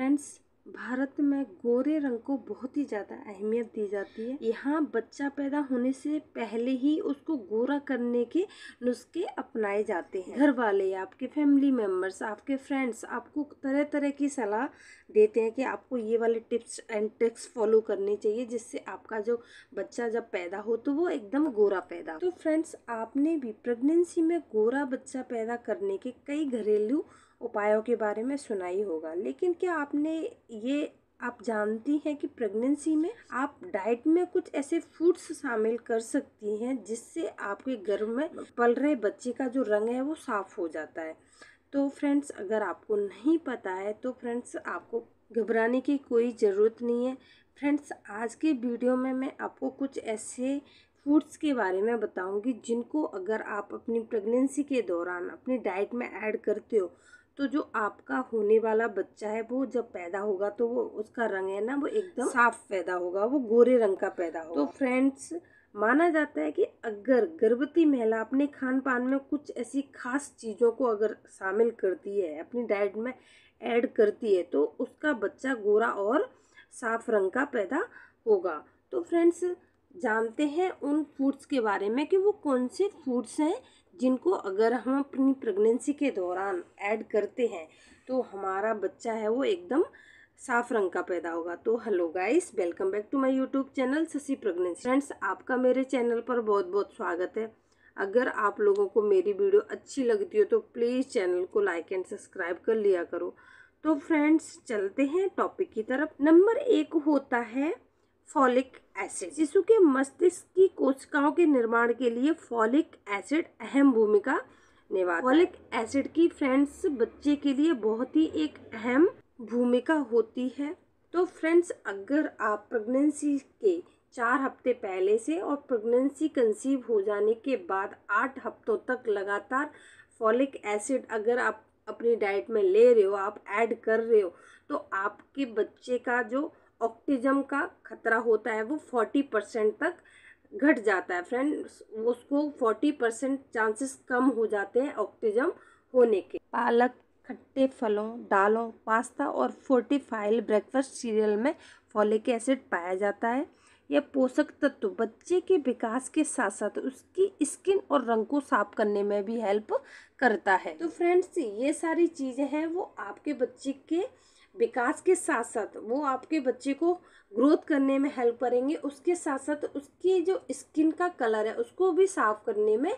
friends Bharat में गोरे रंग को बहुत ही ज़्यादा अहमियत दी जाती है यहाँ बच्चा पैदा होने से पहले ही उसको गोरा करने के नुस्खे अपनाए जाते हैं घर वाले आपके फैमिली मेम्बर्स आपके फ्रेंड्स आपको तरह तरह की सलाह देते हैं कि आपको ये वाले टिप्स एंड ट्रिक्स फॉलो करने चाहिए जिससे आपका जो बच्चा जब पैदा हो तो वो एकदम गोरा पैदा हो तो फ्रेंड्स आपने भी प्रेगनेंसी में गोरा बच्चा पैदा करने के कई घरेलू उपायों के बारे में सुना ही होगा लेकिन क्या आपने ये आप जानती हैं कि प्रेगनेंसी में आप डाइट में कुछ ऐसे फूड्स शामिल कर सकती हैं जिससे आपके गर्भ में पल रहे बच्चे का जो रंग है वो साफ़ हो जाता है तो फ्रेंड्स अगर आपको नहीं पता है तो फ्रेंड्स आपको घबराने की कोई ज़रूरत नहीं है फ्रेंड्स आज के वीडियो में मैं आपको कुछ ऐसे फूड्स के बारे में बताऊंगी जिनको अगर आप अपनी प्रेगनेंसी के दौरान अपनी डाइट में ऐड करते हो तो जो आपका होने वाला बच्चा है वो जब पैदा होगा तो वो उसका रंग है ना वो एकदम साफ पैदा होगा वो गोरे रंग का पैदा होगा तो फ्रेंड्स माना जाता है कि अगर गर्भवती महिला अपने खान पान में कुछ ऐसी खास चीज़ों को अगर शामिल करती है अपनी डाइट में ऐड करती है तो उसका बच्चा गोरा और साफ रंग का पैदा होगा तो फ्रेंड्स जानते हैं उन फूड्स के बारे में कि वो कौन से फूड्स हैं जिनको अगर हम अपनी प्रेगनेंसी के दौरान ऐड करते हैं तो हमारा बच्चा है वो एकदम साफ रंग का पैदा होगा तो hello guys welcome back to my YouTube channel ससी प्रेगनेंसी फ्रेंड्स आपका मेरे चैनल पर बहुत बहुत स्वागत है अगर आप लोगों को मेरी वीडियो अच्छी लगती हो तो प्लीज़ चैनल को लाइक एंड सब्सक्राइब कर लिया करो तो फ्रेंड्स चलते हैं टॉपिक की तरफ नंबर एक होता है फॉलिक एसिड शिशु के मस्तिष्क की कोशिकाओं के निर्माण के लिए फॉलिक एसिड अहम भूमिका निभाता फॉलिक एसिड की फ्रेंड्स बच्चे के लिए बहुत ही एक अहम भूमिका होती है तो फ्रेंड्स अगर आप प्रेगनेंसी के चार हफ्ते पहले से और प्रेगनेंसी कंसीव हो जाने के बाद आठ हफ्तों तक लगातार फॉलिक एसिड अगर आप अपनी डाइट में ले रहे हो आप ऐड कर रहे हो तो आपके बच्चे का जो ऑक्टिज्म का खतरा होता है वो फोर्टी परसेंट तक घट जाता है फ्रेंड्स उसको फोर्टी परसेंट चांसेस कम हो जाते हैं ऑक्टिज्म होने के पालक खट्टे फलों दालों पास्ता और फोर्टिफाइल ब्रेकफास्ट सीरियल में फॉलिक एसिड पाया जाता है यह पोषक तत्व बच्चे के विकास के साथ साथ उसकी स्किन और रंग को साफ करने में भी हेल्प करता है तो फ्रेंड्स ये सारी चीज़ें हैं वो आपके बच्चे के विकास के साथ साथ वो आपके बच्चे को ग्रोथ करने में हेल्प करेंगे उसके साथ साथ उसकी जो स्किन का कलर है उसको भी साफ करने में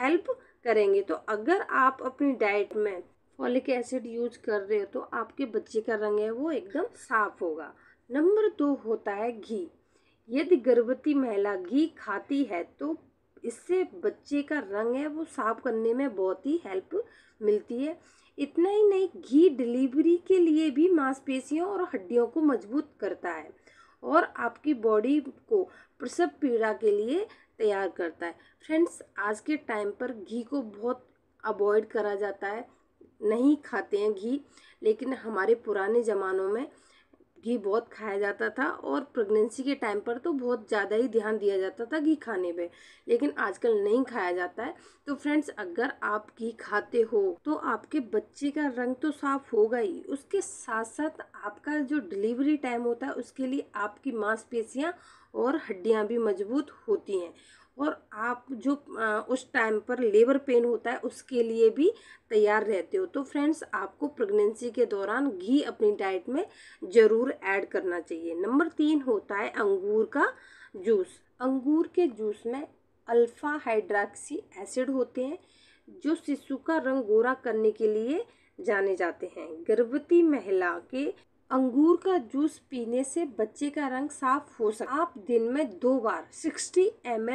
हेल्प करेंगे तो अगर आप अपनी डाइट में फॉलिक एसिड यूज कर रहे हो तो आपके बच्चे का रंग है वो एकदम साफ होगा नंबर दो होता है घी यदि गर्भवती महिला घी खाती है तो इससे बच्चे का रंग है वो साफ करने में बहुत ही हेल्प मिलती है इतना ही नहीं घी डिलीवरी के लिए भी मांसपेशियों और हड्डियों को मजबूत करता है और आपकी बॉडी को प्रसव पीड़ा के लिए तैयार करता है फ्रेंड्स आज के टाइम पर घी को बहुत अवॉइड करा जाता है नहीं खाते हैं घी लेकिन हमारे पुराने ज़मानों में घी बहुत खाया जाता था और प्रेगनेंसी के टाइम पर तो बहुत ज़्यादा ही ध्यान दिया जाता था घी खाने पे लेकिन आजकल नहीं खाया जाता है तो फ्रेंड्स अगर आप घी खाते हो तो आपके बच्चे का रंग तो साफ होगा ही उसके साथ साथ आपका जो डिलीवरी टाइम होता है उसके लिए आपकी मांसपेशियाँ और हड्डियाँ भी मजबूत होती हैं और आप जो उस टाइम पर लेबर पेन होता है उसके लिए भी तैयार रहते हो तो फ्रेंड्स आपको प्रेगनेंसी के दौरान घी अपनी डाइट में ज़रूर ऐड करना चाहिए नंबर तीन होता है अंगूर का जूस अंगूर के जूस में अल्फ़ा हाइड्राक्सी एसिड होते हैं जो शिशु का रंग गोरा करने के लिए जाने जाते हैं गर्भवती महिला के अंगूर का जूस पीने से बच्चे का रंग साफ हो सकता आप दिन में दो बार 60 एम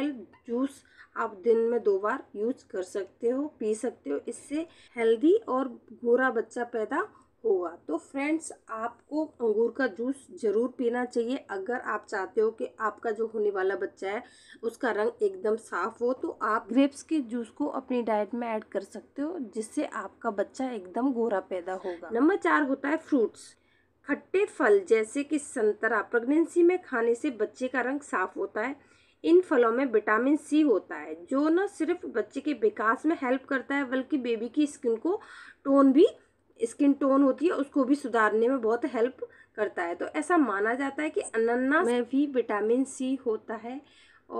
जूस आप दिन में दो बार यूज कर सकते हो पी सकते हो इससे हेल्दी और गोरा बच्चा पैदा होगा तो फ्रेंड्स आपको अंगूर का जूस ज़रूर पीना चाहिए अगर आप चाहते हो कि आपका जो होने वाला बच्चा है उसका रंग एकदम साफ हो तो आप ग्रेप्स के जूस को अपनी डाइट में ऐड कर सकते हो जिससे आपका बच्चा एकदम गोरा पैदा होगा नंबर चार होता है फ्रूट्स खट्टे फल जैसे कि संतरा प्रेगनेंसी में खाने से बच्चे का रंग साफ होता है इन फलों में विटामिन सी होता है जो न सिर्फ बच्चे के विकास में हेल्प करता है बल्कि बेबी की स्किन को टोन भी स्किन टोन होती है उसको भी सुधारने में बहुत हेल्प करता है तो ऐसा माना जाता है कि अनन्ना में भी विटामिन सी होता है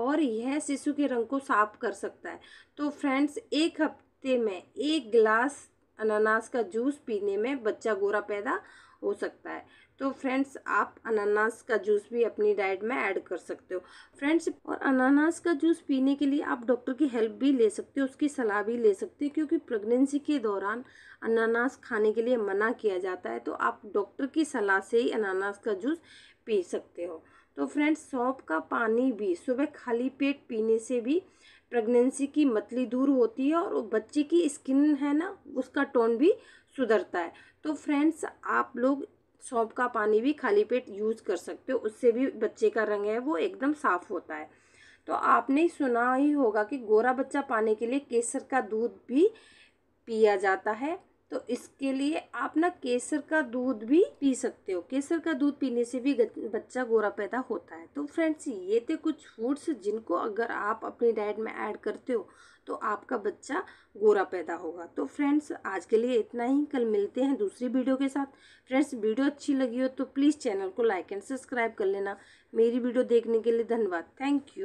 और यह शिशु के रंग को साफ कर सकता है तो फ्रेंड्स एक हफ्ते में एक गिलास अनानास का जूस पीने में बच्चा गोरा पैदा हो सकता है तो फ्रेंड्स आप अनानास का जूस भी अपनी डाइट में ऐड कर सकते हो फ्रेंड्स और अनानास का जूस पीने के लिए आप डॉक्टर की हेल्प भी ले सकते हो उसकी सलाह भी ले सकते हो क्योंकि प्रेगनेंसी के दौरान अनानास खाने के लिए मना किया जाता है तो आप डॉक्टर की सलाह से ही अनानास का जूस पी सकते हो तो फ्रेंड्स सौंप का पानी भी सुबह खाली पेट पीने से भी प्रेगनेंसी की मतली दूर होती है और बच्चे की स्किन है ना उसका टोन भी सुधरता है तो फ्रेंड्स आप लोग सौंप का पानी भी खाली पेट यूज़ कर सकते हो उससे भी बच्चे का रंग है वो एकदम साफ़ होता है तो आपने सुना ही होगा कि गोरा बच्चा पाने के लिए केसर का दूध भी पिया जाता है तो इसके लिए आप ना केसर का दूध भी पी सकते हो केसर का दूध पीने से भी बच्चा गोरा पैदा होता है तो फ्रेंड्स ये थे कुछ फूड्स जिनको अगर आप अपनी डाइट में ऐड करते हो तो आपका बच्चा गोरा पैदा होगा तो फ्रेंड्स आज के लिए इतना ही कल मिलते हैं दूसरी वीडियो के साथ फ्रेंड्स वीडियो अच्छी लगी हो तो प्लीज़ चैनल को लाइक एंड सब्सक्राइब कर लेना मेरी वीडियो देखने के लिए धन्यवाद थैंक यू